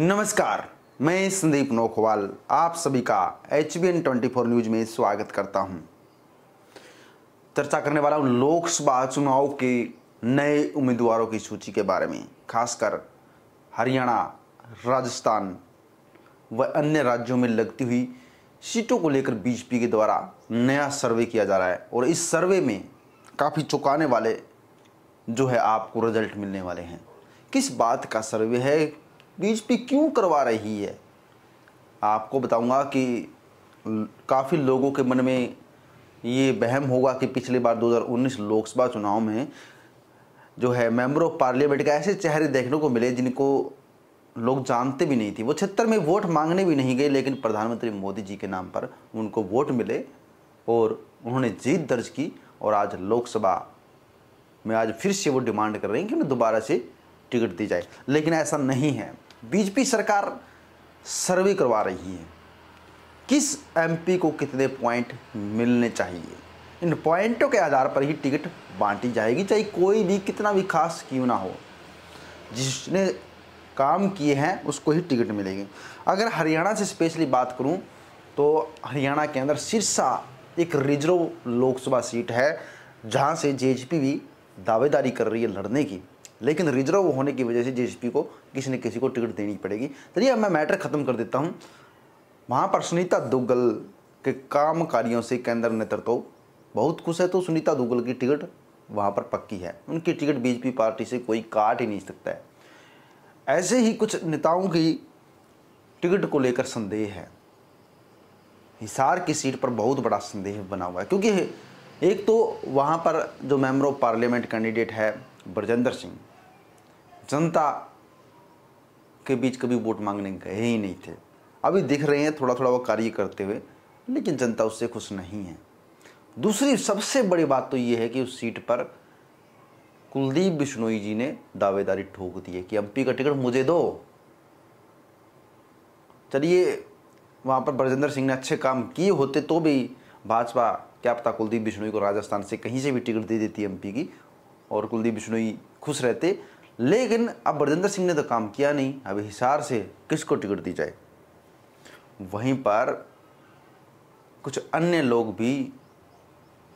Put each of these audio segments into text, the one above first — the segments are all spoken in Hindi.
नमस्कार मैं संदीप नोखवाल आप सभी का H B N twenty four news में स्वागत करता हूं चर्चा करने वाला हूं लोकसभा चुनाव के नए उम्मीदवारों की सूची के बारे में खासकर हरियाणा राजस्थान व अन्य राज्यों में लगती हुई सीटों को लेकर बीजेपी के द्वारा नया सर्वे किया जा रहा है और इस सर्वे में काफ़ी चौंकाने वाले जो है आपको रिजल्ट मिलने वाले हैं किस बात का सर्वे है बीजेपी क्यों करवा रही है आपको बताऊंगा कि काफ़ी लोगों के मन में ये बहम होगा कि पिछली बार 2019 लोकसभा चुनाव में जो है मेंबर ऑफ पार्लियामेंट का ऐसे चेहरे देखने को मिले जिनको लोग जानते भी नहीं थे वो छत्तर में वोट मांगने भी नहीं गए लेकिन प्रधानमंत्री मोदी जी के नाम पर उनको वोट मिले और उन्होंने जीत दर्ज की और आज लोकसभा में आज फिर से वो डिमांड कर रहे हैं कि उन्हें दोबारा से टिकट दी जाए लेकिन ऐसा नहीं है बीजेपी सरकार सर्वे करवा रही है किस एमपी को कितने पॉइंट मिलने चाहिए इन पॉइंटों के आधार पर ही टिकट बांटी जाएगी चाहे कोई भी कितना भी खास क्यों ना हो जिसने काम किए हैं उसको ही टिकट मिलेगी अगर हरियाणा से स्पेशली बात करूं तो हरियाणा के अंदर सिरसा एक रिजर्व लोकसभा सीट है जहां से जे भी दावेदारी कर रही है लड़ने की लेकिन रिजर्व होने की वजह से जेएसपी को किसी न किसी को टिकट देनी पड़ेगी चलिए तो अब मैं मैटर ख़त्म कर देता हूँ वहाँ पर सुनीता दुग्गल के काम कार्यों से केंद्र नेतृत्व बहुत खुश है तो सुनीता दुग्गल की टिकट वहाँ पर पक्की है उनकी टिकट बीजेपी पार्टी से कोई काट ही नहीं सकता है ऐसे ही कुछ नेताओं की टिकट को लेकर संदेह है हिसार की सीट पर बहुत बड़ा संदेह बना हुआ है क्योंकि एक तो वहाँ पर जो मेम्बर ऑफ पार्लियामेंट कैंडिडेट है ब्रजेंद्र सिंह जनता के बीच कभी वोट मांगने गए ही नहीं थे अभी दिख रहे हैं थोड़ा थोड़ा वो कार्य करते हुए लेकिन जनता उससे खुश नहीं है दूसरी सबसे बड़ी बात तो ये है कि उस सीट पर कुलदीप बिश्नोई जी ने दावेदारी ठोक दी है कि एमपी का टिकट मुझे दो चलिए वहाँ पर ब्रजेंद्र सिंह ने अच्छे काम किए होते तो भी भाजपा क्या पता कुलदीप बिश्नोई को राजस्थान से कहीं से भी टिकट दे देती एमपी की और कुलदीप बिश्नोई खुश रहते लेकिन अब ब्रजेंद्र सिंह ने तो काम किया नहीं अब हिसार से किसको टिकट दी जाए वहीं पर कुछ अन्य लोग भी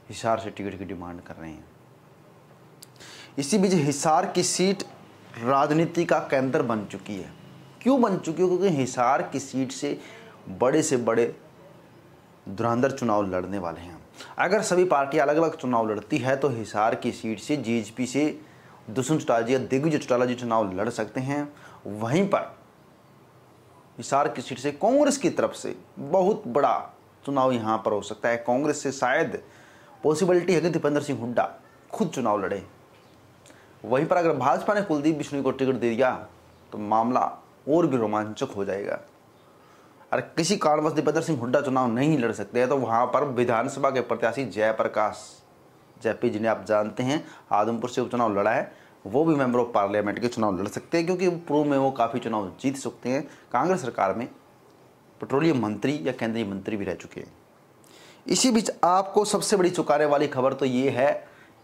हिसार से टिकट की डिमांड कर रहे हैं इसी बीच हिसार की सीट राजनीति का केंद्र बन चुकी है क्यों बन चुकी है क्योंकि हिसार की सीट से बड़े से बड़े धुरंधर चुनाव लड़ने वाले हैं अगर सभी पार्टियां अलग अलग चुनाव लड़ती है तो हिसार की सीट से जीएचपी से दुष्यंत चुटालजी या दिग्विजय चौटाला जी चुनाव लड़ सकते हैं वहीं पर हिसार की सीट से कांग्रेस की तरफ से बहुत बड़ा चुनाव यहां पर हो सकता है कांग्रेस से शायद पॉसिबिलिटी है कि दीपेंद्र सिंह हुड्डा खुद चुनाव लड़े वहीं पर अगर भाजपा ने कुलदीप बिश्नोई को टिकट दे दिया तो मामला और भी रोमांचक हो जाएगा और किसी कारणवश दीपेंद्र सिंह हुड्डा चुनाव नहीं लड़ सकते हैं तो वहाँ पर विधानसभा के प्रत्याशी जयप्रकाश जेपी जिन्हें आप जानते हैं आदमपुर से उपचुनाव लड़ा है वो भी मेंबर ऑफ पार्लियामेंट के चुनाव लड़ सकते हैं क्योंकि पूर्व में वो काफ़ी चुनाव जीत सकते हैं कांग्रेस सरकार में पेट्रोलियम मंत्री या केंद्रीय मंत्री भी रह चुके हैं इसी बीच आपको सबसे बड़ी चुकाने वाली खबर तो ये है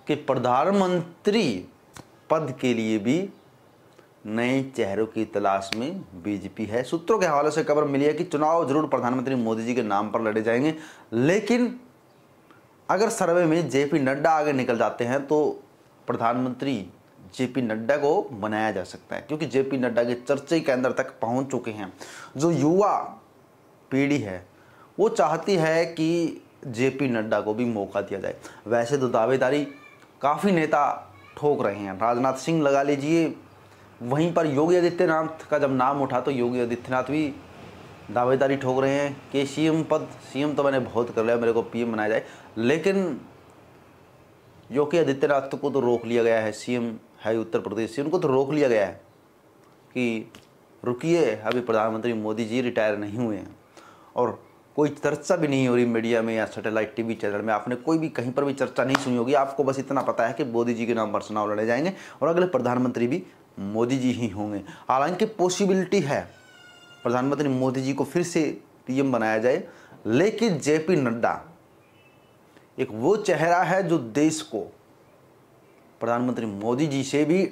कि प्रधानमंत्री पद के लिए भी नए चेहरों की तलाश में बीजेपी है सूत्रों के हवाले से खबर मिली है कि चुनाव जरूर प्रधानमंत्री मोदी जी के नाम पर लड़े जाएंगे लेकिन अगर सर्वे में जेपी नड्डा आगे निकल जाते हैं तो प्रधानमंत्री जेपी नड्डा को बनाया जा सकता है क्योंकि जेपी नड्डा के चर्चे के अंदर तक पहुंच चुके हैं जो युवा पीढ़ी है वो चाहती है कि जेपी नड्डा को भी मौका दिया जाए वैसे तो दावेदारी काफ़ी नेता ठोक रहे हैं राजनाथ सिंह लगा लीजिए वहीं पर योगी आदित्यनाथ का जब नाम उठा तो योगी आदित्यनाथ भी दावेदारी ठोक रहे हैं कि सीएम पद सीएम तो मैंने बहुत कर लिया मेरे को पीएम बनाया जाए लेकिन योगी आदित्यनाथ को तो रोक लिया गया है सीएम है उत्तर प्रदेश से उनको तो रोक लिया गया है कि रुकिए अभी प्रधानमंत्री मोदी जी रिटायर नहीं हुए हैं और कोई चर्चा भी नहीं हो रही मीडिया में या सैटेलाइट टीवी चैनल में आपने कोई भी कहीं पर भी चर्चा नहीं सुनी होगी आपको बस इतना पता है कि मोदी जी के नाम पर चुनाव लड़े जाएंगे और अगले प्रधानमंत्री भी मोदी जी ही होंगे हालांकि पॉसिबिलिटी है प्रधानमंत्री मोदी जी को फिर से पीएम बनाया जाए लेकिन जेपी नड्डा एक वो चेहरा है जो देश को प्रधानमंत्री मोदी जी से भी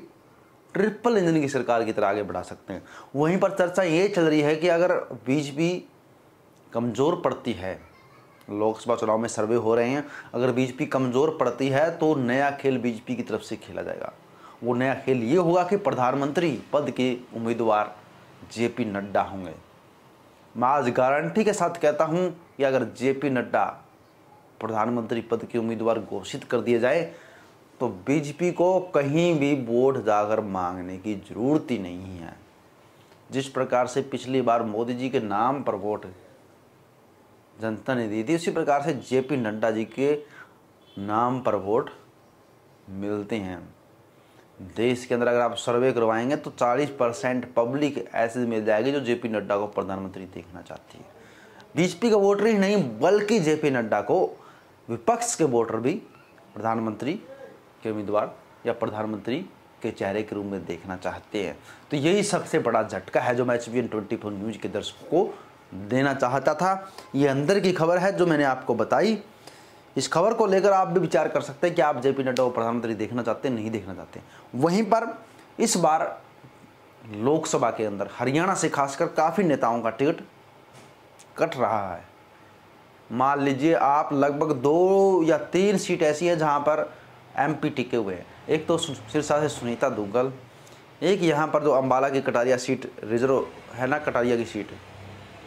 ट्रिपल इंजन की सरकार की तरह आगे बढ़ा सकते हैं वहीं पर चर्चा ये चल रही है कि अगर बीजेपी कमज़ोर पड़ती है लोकसभा चुनाव में सर्वे हो रहे हैं अगर बीजेपी कमज़ोर पड़ती है तो नया खेल बीजेपी की तरफ से खेला जाएगा वो नया खेल ये होगा कि प्रधानमंत्री पद के उम्मीदवार जेपी नड्डा होंगे मैं आज गारंटी के साथ कहता हूं कि अगर जेपी नड्डा प्रधानमंत्री पद के उम्मीदवार घोषित कर दिए जाए तो बीजेपी को कहीं भी वोट जाकर मांगने की ज़रूरत ही नहीं है जिस प्रकार से पिछली बार मोदी जी के नाम पर वोट जनता ने दी थी उसी प्रकार से जेपी नड्डा जी के नाम पर वोट मिलते हैं देश के अंदर अगर आप सर्वे करवाएंगे तो 40 परसेंट पब्लिक ऐसी मिल जाएगी जो जेपी नड्डा को प्रधानमंत्री देखना चाहती है बीजेपी का वोटर ही नहीं बल्कि जेपी नड्डा को विपक्ष के वोटर भी प्रधानमंत्री के उम्मीदवार या प्रधानमंत्री के चेहरे के रूप में देखना चाहते हैं तो यही सबसे बड़ा झटका है जो मैं H N twenty four news के दर्शकों को देना चाहता था ये अंदर की खबर है जो मैंने आपको बताई इस खबर को लेकर आप भी विचार कर सकते हैं कि आप जेपी नड्डा को प्रधानमंत्री देखना चाहते हैं नहीं देखना चाहते वहीं पर इस बार लोकसभा के अंदर हरियाणा से खासकर काफ़ी नेताओं का टिकट कट रहा है मान लीजिए आप लगभग दो या तीन सीट ऐसी हैं जहां पर एमपी टिके हुए हैं एक तो सिरसा से सुनीता दुग्गल एक यहाँ पर जो अम्बाला की कटारिया सीट रिजर्व है ना कटारिया की सीट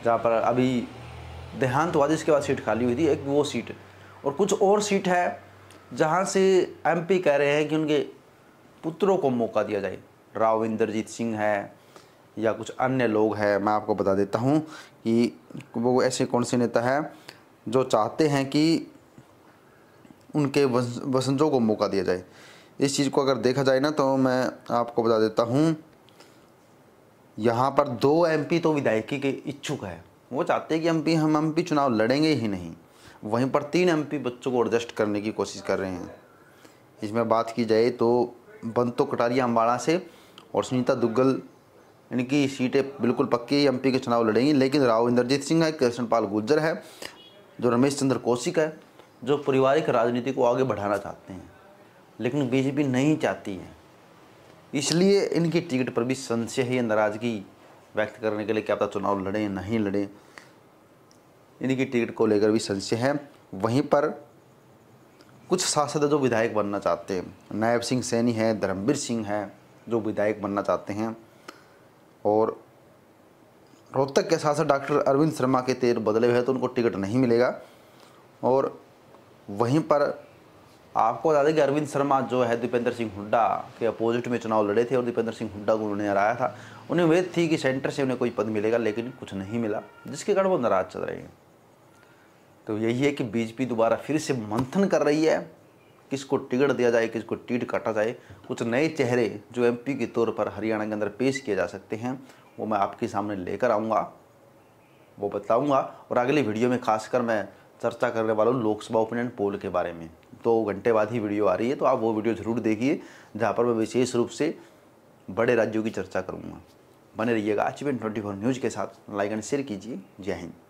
जहाँ पर अभी देहांतवादी इसके बाद सीट खाली हुई थी एक वो सीट और कुछ और सीट है जहाँ से एमपी कह रहे हैं कि उनके पुत्रों को मौका दिया जाए राव इंद्रजीत सिंह है या कुछ अन्य लोग हैं मैं आपको बता देता हूँ कि वो ऐसे कौन से नेता हैं जो चाहते हैं कि उनके वसंजों को मौका दिया जाए इस चीज़ को अगर देखा जाए ना तो मैं आपको बता देता हूँ यहाँ पर दो एमपी तो विधायकी के इच्छुक है वो चाहते हैं कि एमपी हम एमपी चुनाव लड़ेंगे ही नहीं वहीं पर तीन एम बच्चों को एडजस्ट करने की कोशिश कर रहे हैं इसमें बात की जाए तो बंतो कटारिया अम्बाड़ा से और सुनीता दुग्गल इनकी सीटें बिल्कुल पक्की एम के चुनाव लड़ेंगी लेकिन राव इंद्रजीत सिंह है कृष्ण पाल गुर्जर है जो रमेश चंद्र कौशिक है जो पारिवारिक राजनीति को आगे बढ़ाना चाहते हैं लेकिन बीजेपी नहीं चाहती है इसलिए इनकी टिकट पर भी संशय ही नाराज़गी व्यक्त करने के लिए क्या पता चुनाव लड़ें नहीं लड़ें इनकी टिकट को लेकर भी संशय है वहीं पर कुछ सांसद जो विधायक बनना चाहते हैं नायब सिंह सैनी है धर्मवीर सिंह है जो विधायक बनना चाहते हैं और रोहतक के सांसद डॉक्टर अरविंद शर्मा के तेर बदले हुए हैं तो उनको टिकट नहीं मिलेगा और वहीं पर आपको बता दें कि अरविंद शर्मा जो है दीपेंद्र सिंह हुड्डा के अपोजिट में चुनाव लड़े थे और दीपेंद्र सिंह हुड्डा को उन्होंने हराया था उन्हें उम्मीद थी कि सेंटर से उन्हें कोई पद मिलेगा लेकिन कुछ नहीं मिला जिसके कारण वो नाराज चल रहे हैं तो यही है कि बीजेपी दोबारा फिर से मंथन कर रही है किसको टिकट दिया जाए किसको टीट काटा जाए कुछ नए चेहरे जो एमपी के तौर पर हरियाणा के अंदर पेश किए जा सकते हैं वो मैं आपके सामने लेकर आऊँगा वो बताऊँगा और अगली वीडियो में खासकर मैं चर्चा करने वाला हूँ लोकसभा ओपिनियन पोल के बारे में दो तो घंटे बाद ही वीडियो आ रही है तो आप वो वीडियो ज़रूर देखिए जहाँ पर मैं विशेष रूप से बड़े राज्यों की चर्चा करूँगा बने रहिएगा अचीवमेंट ट्वेंटी फोर न्यूज़ के साथ लाइक एंड शेयर कीजिए जय हिंद